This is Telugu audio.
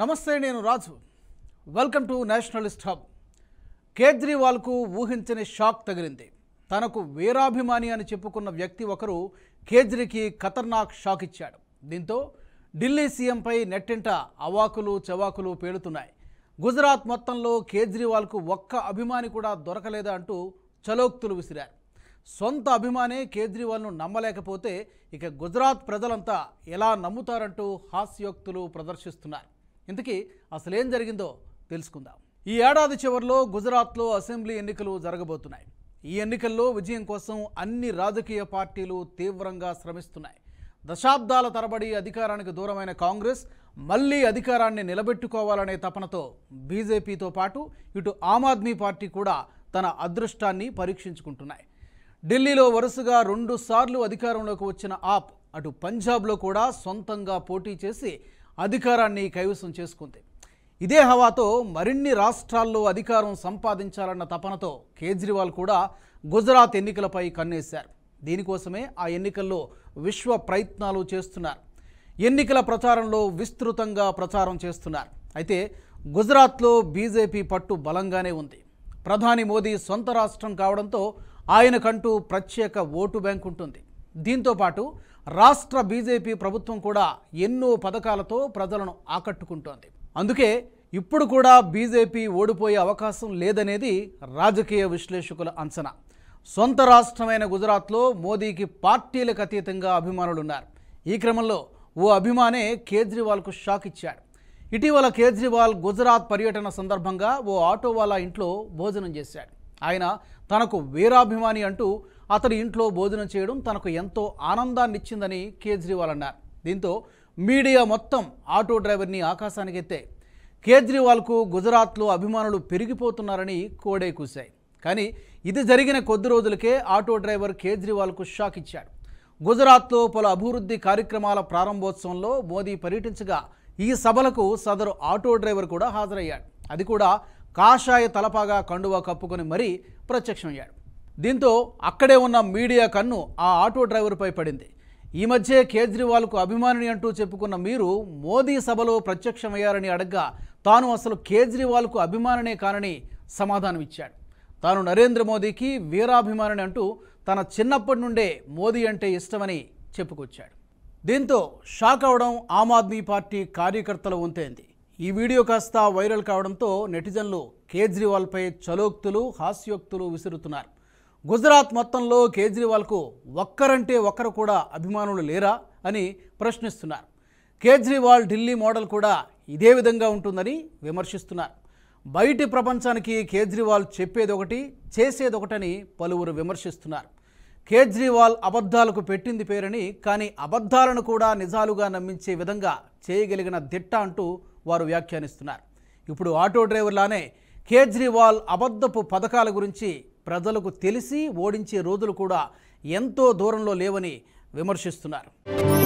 నమస్తే నేను Raju welcome to nationalist hub కేజ్రీవాల్కు ఊహించని షాక్ తగిలింది తనకు వీరాభిమాని అని చెప్పుకున్న వ్యక్తి ఒకరు కేజ్రీకి ఖతర్నాక్ షాక్ ఇచ్చాడు దీంతో ఢిల్లీ సీఎంపై నెట్టింట అవాకులు చవాకులు పేలుతున్నాయి గుజరాత్ మొత్తంలో కేజ్రీవాల్కు ఒక్క అభిమాని కూడా దొరకలేదా అంటూ చలోక్తులు విసిరారు సొంత అభిమానే కేజ్రీవాల్ను నమ్మలేకపోతే ఇక గుజరాత్ ప్రజలంతా ఎలా నమ్ముతారంటూ హాస్యోక్తులు ప్రదర్శిస్తున్నారు ఇంతకీ అసలేం జరిగిందో తెలుసుకుందాం ఈ ఏడాది చివరిలో గుజరాత్లో అసెంబ్లీ ఎన్నికలు జరగబోతున్నాయి ఈ ఎన్నికల్లో విజయం కోసం అన్ని రాజకీయ పార్టీలు తీవ్రంగా శ్రమిస్తున్నాయి దశాబ్దాల తరబడి అధికారానికి దూరమైన కాంగ్రెస్ మళ్ళీ అధికారాన్ని నిలబెట్టుకోవాలనే తపనతో బీజేపీతో పాటు ఇటు ఆమ్ ఆద్మీ పార్టీ కూడా తన అదృష్టాన్ని పరీక్షించుకుంటున్నాయి ఢిల్లీలో వరుసగా రెండుసార్లు అధికారంలోకి వచ్చిన ఆప్ అటు పంజాబ్లో కూడా సొంతంగా పోటీ చేసి అధికారాన్ని కైవసం చేసుకుంది ఇదే హవాతో మరిన్ని రాష్ట్రాల్లో అధికారం సంపాదించాలన్న తపనతో కేజ్రీవాల్ కూడా గుజరాత్ ఎన్నికలపై కన్నేశారు దీనికోసమే ఆ ఎన్నికల్లో విశ్వ ప్రయత్నాలు చేస్తున్నారు ఎన్నికల ప్రచారంలో విస్తృతంగా ప్రచారం చేస్తున్నారు అయితే గుజరాత్లో బీజేపీ పట్టు బలంగానే ఉంది ప్రధాని మోదీ సొంత రాష్ట్రం కావడంతో ఆయనకంటూ ప్రత్యేక ఓటు బ్యాంక్ ఉంటుంది దీంతోపాటు రాష్ట్ర బీజేపీ ప్రభుత్వం కూడా ఎన్నో పథకాలతో ప్రజలను ఆకట్టుకుంటోంది అందుకే ఇప్పుడు కూడా బీజేపీ ఓడిపోయే అవకాశం లేదనేది రాజకీయ విశ్లేషకుల అంచనా సొంత రాష్ట్రమైన గుజరాత్లో మోదీకి పార్టీలకు అతీతంగా అభిమానులున్నారు ఈ క్రమంలో ఓ అభిమానే కేజ్రీవాల్కు షాక్ ఇచ్చాడు ఇటీవల కేజ్రీవాల్ గుజరాత్ పర్యటన సందర్భంగా ఓ ఆటోవాలా ఇంట్లో భోజనం చేశాడు ఆయన తనకు వీరాభిమాని అంటూ అతని ఇంట్లో భోజనం చేయడం తనకు ఎంతో ఆనందాన్నిచ్చిందని కేజ్రీవాల్ అన్నారు దీంతో మీడియా మొత్తం ఆటో డ్రైవర్ని ఆకాశానికెత్తే కేజ్రీవాల్కు గుజరాత్లో అభిమానులు పెరిగిపోతున్నారని కోడే కూశాయి కానీ ఇది జరిగిన కొద్ది రోజులకే ఆటో డ్రైవర్ కేజ్రీవాల్కు షాక్ ఇచ్చాడు గుజరాత్లో పలు అభివృద్ధి కార్యక్రమాల ప్రారంభోత్సవంలో మోదీ పర్యటించగా ఈ సభలకు సదరు ఆటో డ్రైవర్ కూడా హాజరయ్యాడు అది కూడా కాషాయ తలపాగా కండువా కప్పుకొని మరీ ప్రత్యక్షమయ్యాడు దీంతో అక్కడే ఉన్న మీడియా కన్ను ఆ ఆటో డ్రైవర్పై పడింది ఈ మధ్య కేజ్రీవాల్కు అభిమానిని అంటూ చెప్పుకున్న మీరు మోదీ సభలో ప్రత్యక్షమయ్యారని అడగ్గా తాను అసలు కేజ్రీవాల్కు అభిమాననే కానని సమాధానమిచ్చాడు తాను నరేంద్ర మోదీకి వీరాభిమానని అంటూ తన చిన్నప్పటి నుండే మోదీ అంటే ఇష్టమని చెప్పుకొచ్చాడు దీంతో షాక్ అవడం ఆమ్ ఆద్మీ పార్టీ కార్యకర్తల వంతైంది ఈ వీడియో కాస్త వైరల్ కావడంతో నెటిజన్లు కేజ్రీవాల్పై చలోక్తులు హాస్యోక్తులు విసురుతున్నారు గుజరాత్ మొత్తంలో కేజ్రీవాల్కు ఒక్కరంటే ఒక్కరు కూడా అభిమానులు లేరా అని ప్రశ్నిస్తున్నారు కేజ్రీవాల్ ఢిల్లీ మోడల్ కూడా ఇదే విధంగా ఉంటుందని విమర్శిస్తున్నారు బయటి ప్రపంచానికి కేజ్రీవాల్ చెప్పేదొకటి చేసేదొకటని పలువురు విమర్శిస్తున్నారు కేజ్రీవాల్ అబద్ధాలకు పెట్టింది పేరని కానీ అబద్ధాలను కూడా నిజాలుగా నమ్మించే విధంగా చేయగలిగిన దిట్ట అంటూ వారు వ్యాఖ్యానిస్తున్నారు ఇప్పుడు ఆటో డ్రైవర్లానే కేజ్రీవాల్ అబద్ధపు పథకాల గురించి ప్రజలకు తెలిసి ఓడించే రోజులు కూడా ఎంతో దూరంలో లేవని విమర్శిస్తున్నారు